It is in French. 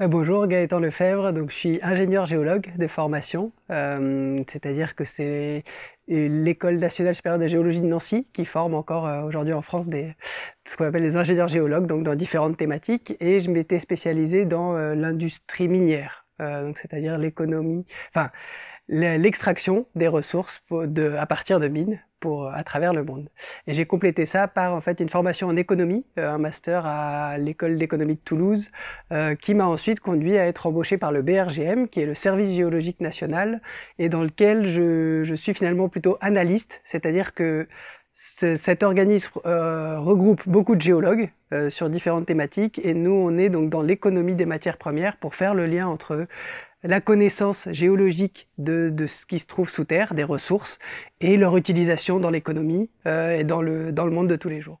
Euh, bonjour, Gaëtan Lefebvre. Donc, je suis ingénieur géologue de formation, euh, c'est-à-dire que c'est l'école nationale supérieure de géologie de Nancy qui forme encore euh, aujourd'hui en France des, ce qu'on appelle les ingénieurs géologues, donc dans différentes thématiques. Et je m'étais spécialisé dans l'industrie minière. Euh, c'est-à-dire l'économie, enfin l'extraction des ressources de, à partir de mines pour, à travers le monde. Et j'ai complété ça par en fait une formation en économie, euh, un master à l'école d'économie de Toulouse, euh, qui m'a ensuite conduit à être embauché par le BRGM, qui est le Service géologique national, et dans lequel je, je suis finalement plutôt analyste, c'est-à-dire que cet organisme euh, regroupe beaucoup de géologues euh, sur différentes thématiques et nous on est donc dans l'économie des matières premières pour faire le lien entre la connaissance géologique de, ce qui se trouve sous terre, des ressources, et leur utilisation dans l'économie euh, et dans le monde de tous les jours.